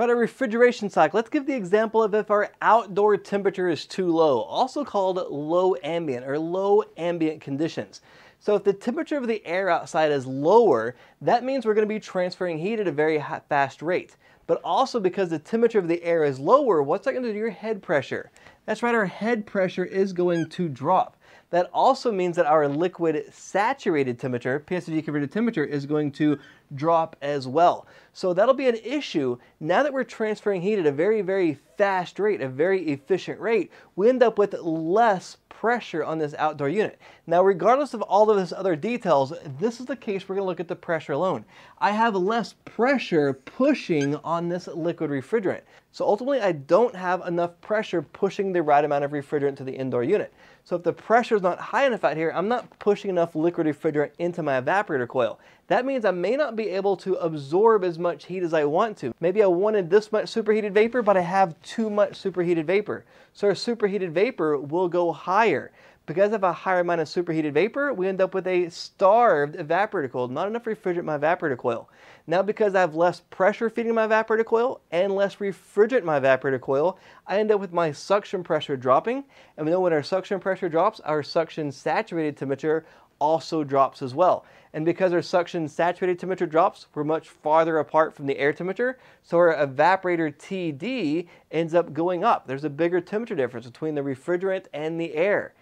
Right, a refrigeration cycle. Let's give the example of if our outdoor temperature is too low, also called low ambient or low ambient conditions. So if the temperature of the air outside is lower, that means we're going to be transferring heat at a very fast rate. But also because the temperature of the air is lower, what's that going to do to your head pressure? That's right, our head pressure is going to drop. That also means that our liquid saturated temperature, PSVD converted temperature, is going to drop as well. So that'll be an issue now that we're transferring heat at a very, very fast rate, a very efficient rate, we end up with less pressure on this outdoor unit. Now, regardless of all of this other details, this is the case we're gonna look at the pressure alone. I have less pressure pushing on this liquid refrigerant. So ultimately, I don't have enough pressure pushing the right amount of refrigerant to the indoor unit. So if the pressure is not high enough out here, I'm not pushing enough liquid refrigerant into my evaporator coil that means I may not be able to absorb as much heat as I want to. Maybe I wanted this much superheated vapor, but I have too much superheated vapor. So our superheated vapor will go higher. Because of a higher amount of superheated vapor, we end up with a starved evaporator coil, not enough refrigerant in my evaporator coil. Now because I have less pressure feeding my evaporator coil and less refrigerant in my evaporator coil, I end up with my suction pressure dropping. And we know when our suction pressure drops, our suction saturated temperature also drops as well and because our suction saturated temperature drops, we're much farther apart from the air temperature, so our evaporator TD ends up going up. There's a bigger temperature difference between the refrigerant and the air.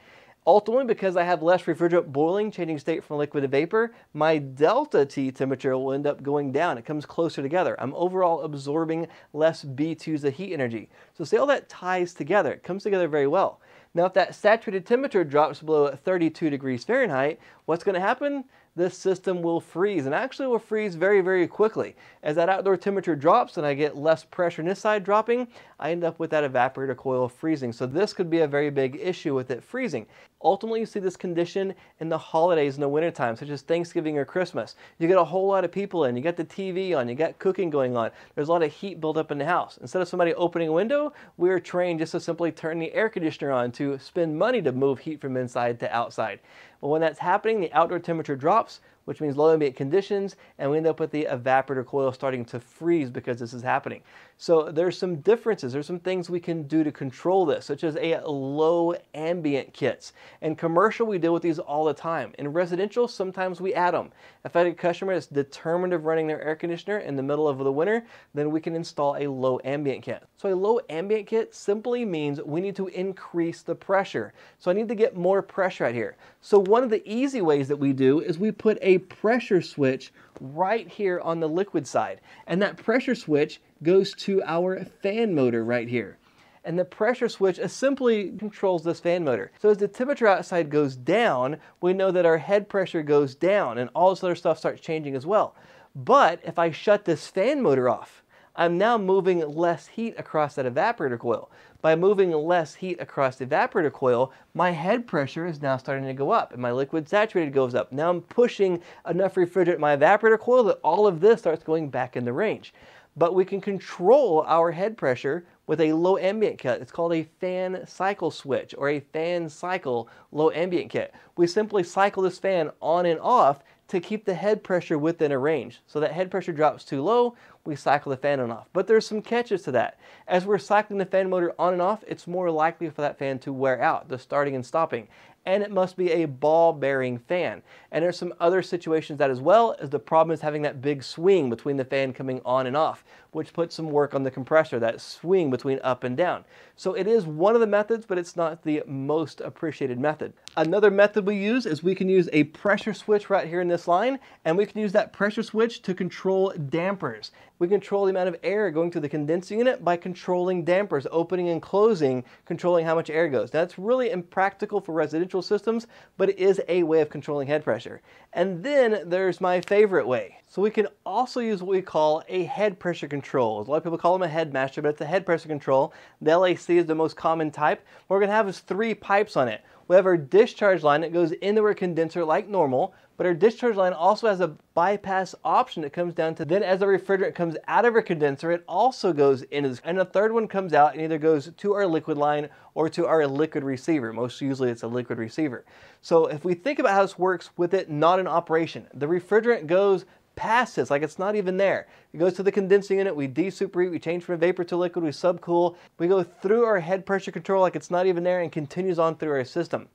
Ultimately, because I have less refrigerant boiling, changing state from liquid to vapor, my delta T temperature will end up going down. It comes closer together. I'm overall absorbing less B2s of heat energy. So see all that ties together. It comes together very well. Now, if that saturated temperature drops below 32 degrees Fahrenheit, what's going to happen? this system will freeze and actually will freeze very, very quickly. As that outdoor temperature drops and I get less pressure on this side dropping, I end up with that evaporator coil freezing. So this could be a very big issue with it freezing. Ultimately, you see this condition in the holidays in the wintertime, such as Thanksgiving or Christmas. You get a whole lot of people in, you get the TV on, you got cooking going on. There's a lot of heat built up in the house. Instead of somebody opening a window, we are trained just to simply turn the air conditioner on to spend money to move heat from inside to outside. But when that's happening, the outdoor temperature drops, which means low ambient conditions, and we end up with the evaporator coil starting to freeze because this is happening. So there's some differences. There's some things we can do to control this, such as a low ambient kits. In commercial, we deal with these all the time. In residential, sometimes we add them. If I a customer that's determined of running their air conditioner in the middle of the winter, then we can install a low ambient kit. So a low ambient kit simply means we need to increase the pressure. So I need to get more pressure out here. So one of the easy ways that we do is we put a pressure switch right here on the liquid side. And that pressure switch goes to our fan motor right here. And the pressure switch simply controls this fan motor. So as the temperature outside goes down, we know that our head pressure goes down and all this other stuff starts changing as well. But if I shut this fan motor off, I'm now moving less heat across that evaporator coil. By moving less heat across the evaporator coil, my head pressure is now starting to go up and my liquid saturated goes up. Now I'm pushing enough refrigerant in my evaporator coil that all of this starts going back in the range but we can control our head pressure with a low ambient kit. It's called a fan cycle switch or a fan cycle low ambient kit. We simply cycle this fan on and off to keep the head pressure within a range. So that head pressure drops too low, we cycle the fan on and off. But there's some catches to that. As we're cycling the fan motor on and off, it's more likely for that fan to wear out, the starting and stopping and it must be a ball bearing fan. And there's some other situations that as well as the problem is having that big swing between the fan coming on and off which puts some work on the compressor, that swing between up and down. So it is one of the methods, but it's not the most appreciated method. Another method we use is we can use a pressure switch right here in this line, and we can use that pressure switch to control dampers. We control the amount of air going through the condensing unit by controlling dampers, opening and closing, controlling how much air goes. Now that's really impractical for residential systems, but it is a way of controlling head pressure. And then there's my favorite way. So we can also use what we call a head pressure control. A lot of people call them a head master, but it's a head pressure control. The LAC is the most common type. What we're gonna have is three pipes on it. We have our discharge line that goes into our condenser like normal, but our discharge line also has a bypass option that comes down to then as the refrigerant comes out of our condenser, it also goes into this. And the third one comes out and either goes to our liquid line or to our liquid receiver. Most usually it's a liquid receiver. So if we think about how this works with it not in operation, the refrigerant goes passes like it's not even there. It goes to the condensing unit, we desuperheat, we change from vapor to liquid, we subcool, we go through our head pressure control like it's not even there and continues on through our system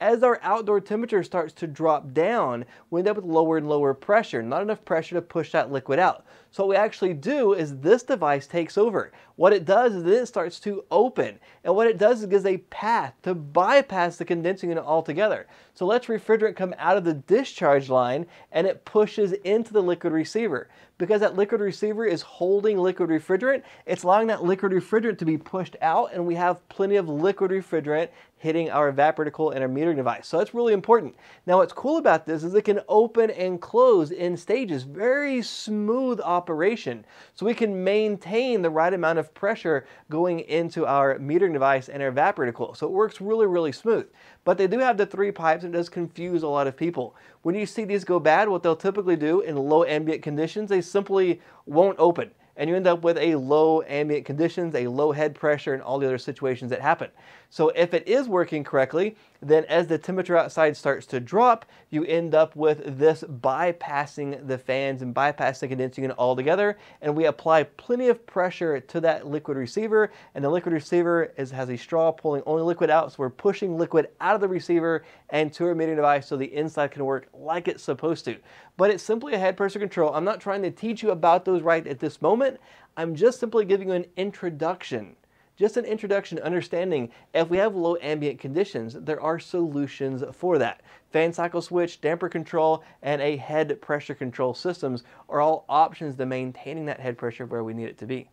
as our outdoor temperature starts to drop down, we end up with lower and lower pressure, not enough pressure to push that liquid out. So what we actually do is this device takes over. What it does is it starts to open. And what it does is it gives a path to bypass the condensing unit altogether. So let's refrigerant come out of the discharge line and it pushes into the liquid receiver because that liquid receiver is holding liquid refrigerant, it's allowing that liquid refrigerant to be pushed out and we have plenty of liquid refrigerant hitting our evaporatical and our metering device. So that's really important. Now what's cool about this is it can open and close in stages, very smooth operation. So we can maintain the right amount of pressure going into our metering device and our evaporatical. So it works really, really smooth. But they do have the three pipes and it does confuse a lot of people. When you see these go bad, what they'll typically do in low ambient conditions, they simply won't open and you end up with a low ambient conditions, a low head pressure, and all the other situations that happen. So if it is working correctly, then as the temperature outside starts to drop, you end up with this bypassing the fans and bypassing the condensing unit altogether. And we apply plenty of pressure to that liquid receiver. And the liquid receiver is, has a straw pulling only liquid out. So we're pushing liquid out of the receiver and to our metering device so the inside can work like it's supposed to. But it's simply a head pressure control. I'm not trying to teach you about those right at this moment. I'm just simply giving you an introduction just an introduction to understanding if we have low ambient conditions, there are solutions for that. Fan cycle switch, damper control, and a head pressure control systems are all options to maintaining that head pressure where we need it to be.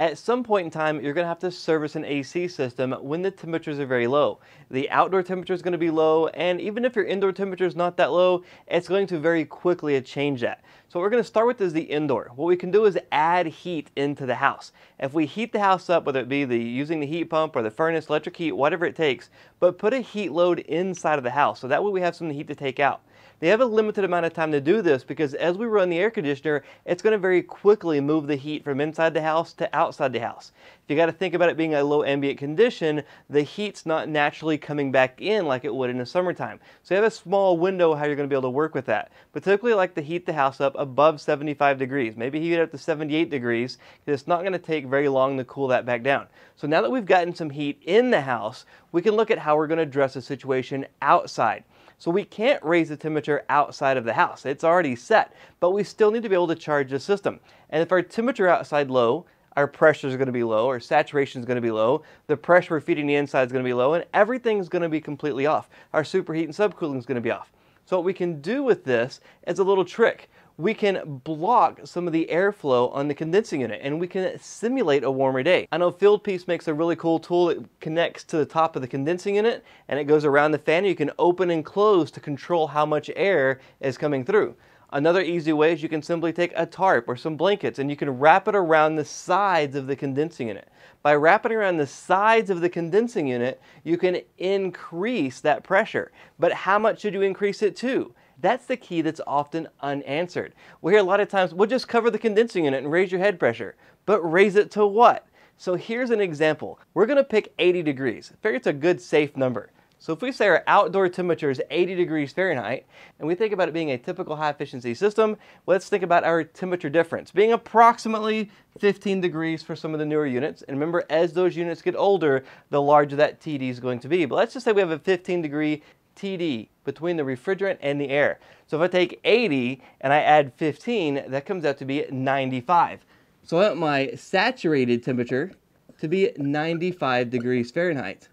At some point in time, you're going to have to service an AC system when the temperatures are very low. The outdoor temperature is going to be low, and even if your indoor temperature is not that low, it's going to very quickly change that. So what we're going to start with is the indoor. What we can do is add heat into the house. If we heat the house up, whether it be the using the heat pump or the furnace, electric heat, whatever it takes, but put a heat load inside of the house. So that way we have some heat to take out. They have a limited amount of time to do this because as we run the air conditioner, it's going to very quickly move the heat from inside the house to outside the house. If you got to think about it being a low ambient condition, the heat's not naturally coming back in like it would in the summertime. So you have a small window how you're going to be able to work with that. But typically I like to heat the house up above 75 degrees, maybe heat it up to 78 degrees because it's not going to take very long to cool that back down. So now that we've gotten some heat in the house, we can look at how we're going to address the situation outside. So we can't raise the temperature outside of the house. It's already set, but we still need to be able to charge the system. And if our temperature outside low, our pressure is going to be low, our saturation is going to be low, the pressure we're feeding the inside is going to be low, and everything's going to be completely off. Our superheat and subcooling is going to be off. So what we can do with this is a little trick we can block some of the airflow on the condensing unit and we can simulate a warmer day. I know Field Piece makes a really cool tool. that connects to the top of the condensing unit and it goes around the fan. You can open and close to control how much air is coming through. Another easy way is you can simply take a tarp or some blankets and you can wrap it around the sides of the condensing unit. By wrapping around the sides of the condensing unit, you can increase that pressure. But how much should you increase it to? That's the key that's often unanswered. We hear a lot of times, we'll just cover the condensing unit and raise your head pressure. But raise it to what? So here's an example. We're gonna pick 80 degrees. I figure it's a good safe number. So if we say our outdoor temperature is 80 degrees Fahrenheit, and we think about it being a typical high efficiency system, let's think about our temperature difference being approximately 15 degrees for some of the newer units. And remember, as those units get older, the larger that TD is going to be. But let's just say we have a 15 degree TD between the refrigerant and the air. So if I take 80 and I add 15, that comes out to be 95. So I want my saturated temperature to be 95 degrees Fahrenheit.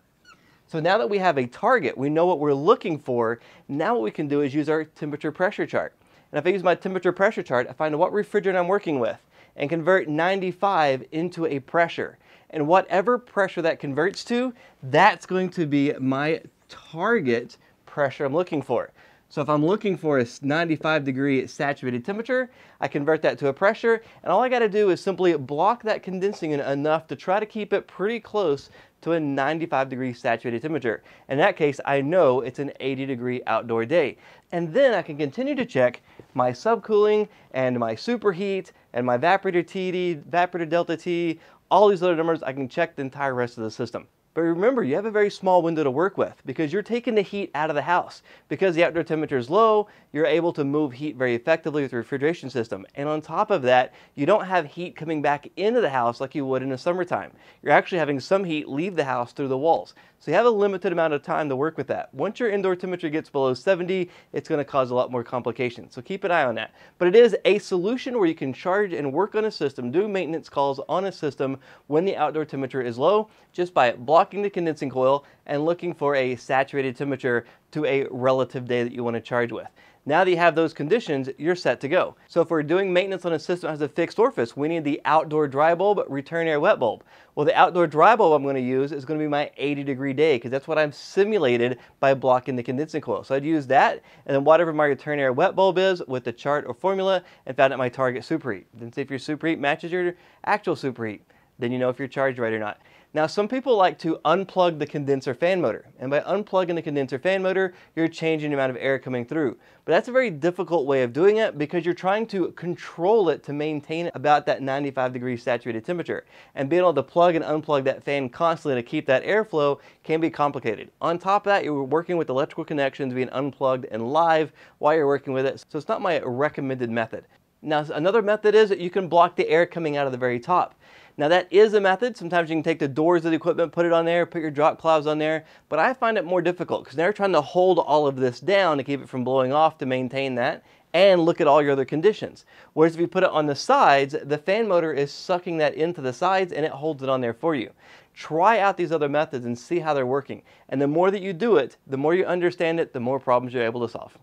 So now that we have a target, we know what we're looking for, now what we can do is use our temperature pressure chart. And if I use my temperature pressure chart, I find what refrigerant I'm working with and convert 95 into a pressure. And whatever pressure that converts to, that's going to be my target pressure I'm looking for. So if I'm looking for a 95 degree saturated temperature, I convert that to a pressure, and all I gotta do is simply block that condensing enough to try to keep it pretty close to a 95 degree saturated temperature. In that case, I know it's an 80 degree outdoor day. And then I can continue to check my subcooling and my superheat and my evaporator TD, evaporator delta T, all these other numbers, I can check the entire rest of the system. But remember, you have a very small window to work with because you're taking the heat out of the house. Because the outdoor temperature is low, you're able to move heat very effectively with the refrigeration system. And on top of that, you don't have heat coming back into the house like you would in the summertime. You're actually having some heat leave the house through the walls. So you have a limited amount of time to work with that. Once your indoor temperature gets below 70, it's gonna cause a lot more complications. So keep an eye on that. But it is a solution where you can charge and work on a system, do maintenance calls on a system when the outdoor temperature is low, just by blocking locking the condensing coil and looking for a saturated temperature to a relative day that you want to charge with. Now that you have those conditions, you're set to go. So if we're doing maintenance on a system that has a fixed orifice, we need the outdoor dry bulb, return air wet bulb. Well, the outdoor dry bulb I'm gonna use is gonna be my 80 degree day because that's what I'm simulated by blocking the condensing coil. So I'd use that and then whatever my return air wet bulb is with the chart or formula and found out my target superheat. Then see if your superheat matches your actual superheat. Then you know if you're charged right or not. Now, some people like to unplug the condenser fan motor. And by unplugging the condenser fan motor, you're changing the amount of air coming through. But that's a very difficult way of doing it because you're trying to control it to maintain about that 95 degree saturated temperature. And being able to plug and unplug that fan constantly to keep that airflow can be complicated. On top of that, you're working with electrical connections being unplugged and live while you're working with it. So it's not my recommended method. Now, another method is that you can block the air coming out of the very top. Now that is a method. Sometimes you can take the doors of the equipment, put it on there, put your drop clouds on there, but I find it more difficult because they're trying to hold all of this down to keep it from blowing off to maintain that and look at all your other conditions. Whereas if you put it on the sides, the fan motor is sucking that into the sides and it holds it on there for you. Try out these other methods and see how they're working. And the more that you do it, the more you understand it, the more problems you're able to solve.